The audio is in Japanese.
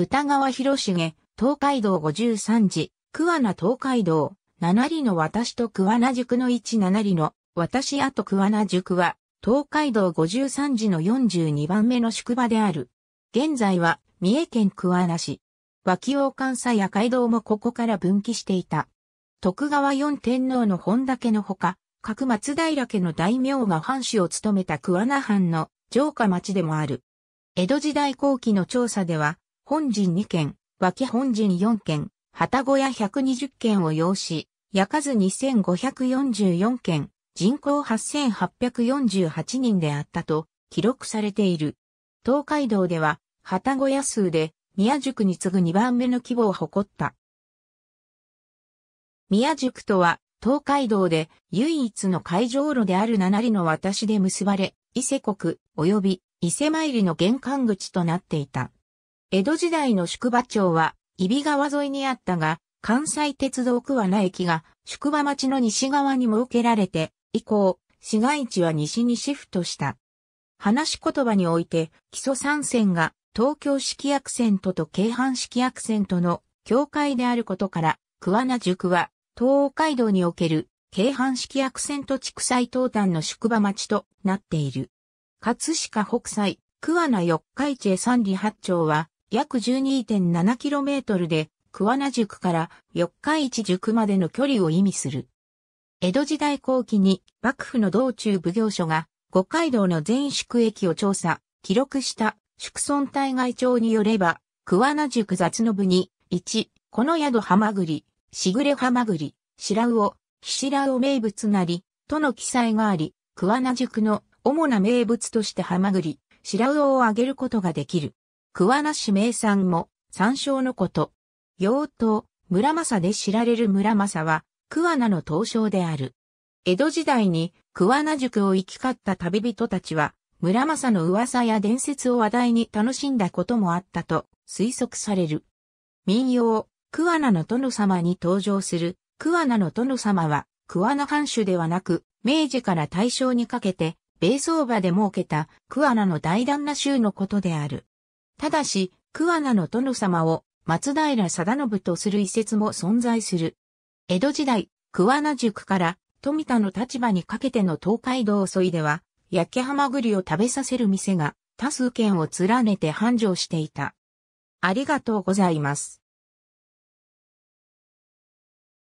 歌川広重、東海道五十三次、桑名東海道、七里の私と桑名塾の一七里の、私あと桑名塾は、東海道五十三次の四十二番目の宿場である。現在は、三重県桑名市。脇王関西や街道もここから分岐していた。徳川四天皇の本田家のほか、各松平家の大名が藩主を務めた桑名藩の城下町でもある。江戸時代後期の調査では、本陣2件、脇本陣4件、旗小屋120件を要し、焼かず2544件、人口8848人であったと記録されている。東海道では、旗小屋数で宮宿に次ぐ2番目の規模を誇った。宮宿とは、東海道で唯一の海上路である七里の渡しで結ばれ、伊勢国及び伊勢参りの玄関口となっていた。江戸時代の宿場町は、揖斐川沿いにあったが、関西鉄道桑名駅が宿場町の西側に設けられて、以降、市街地は西にシフトした。話し言葉において、基礎三線が東京式アクセントと京阪式アクセントの境界であることから、桑名塾は東海道における京阪式アクセント地区最東端の宿場町となっている。葛飾北斎、桑名四日市へ三里八丁は約 12.7km で、桑名塾から四日市塾までの距離を意味する。江戸時代後期に幕府の道中奉行所が五街道の全宿駅を調査、記録した宿村対外帳によれば、桑名塾雑の部に、1、この宿はまぐり、しぐれはまぐり、白魚、ひしらを名物なり、との記載があり、桑名塾の主な名物としてはまぐり、白魚をあげることができる。桑名市名産も山椒のこと。妖刀、村正で知られる村正は、桑名の刀匠である。江戸時代に桑名塾を行き交った旅人たちは、村正の噂や伝説を話題に楽しんだこともあったと推測される。民謡、桑名の殿様に登場する桑名の殿様は、桑名藩主ではなく、明治から大正にかけて、米相場で設けた桑名の大旦那州のことである。ただし、桑名の殿様を松平定信とする一説も存在する。江戸時代、桑名塾から富田の立場にかけての東海道沿いでは、焼きハマグリを食べさせる店が多数県を連ねて繁盛していた。ありがとうございます。